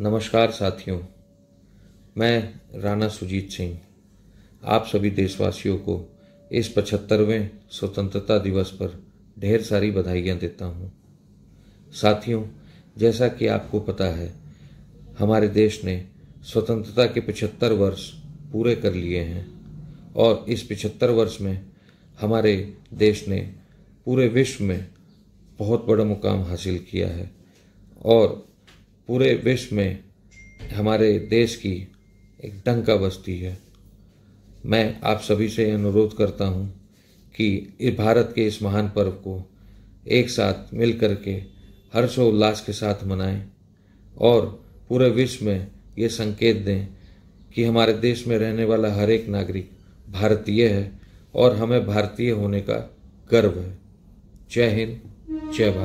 नमस्कार साथियों मैं राणा सुजीत सिंह आप सभी देशवासियों को इस पचहत्तरवें स्वतंत्रता दिवस पर ढेर सारी बधाइयाँ देता हूँ साथियों जैसा कि आपको पता है हमारे देश ने स्वतंत्रता के पचहत्तर वर्ष पूरे कर लिए हैं और इस पचहत्तर वर्ष में हमारे देश ने पूरे विश्व में बहुत बड़ा मुकाम हासिल किया है और पूरे विश्व में हमारे देश की एक डंका बस्ती है मैं आप सभी से अनुरोध करता हूँ कि भारत के इस महान पर्व को एक साथ मिल कर के हर्षोल्लास के साथ मनाएं और पूरे विश्व में ये संकेत दें कि हमारे देश में रहने वाला हर एक नागरिक भारतीय है और हमें भारतीय होने का गर्व है जय हिंद जय भारत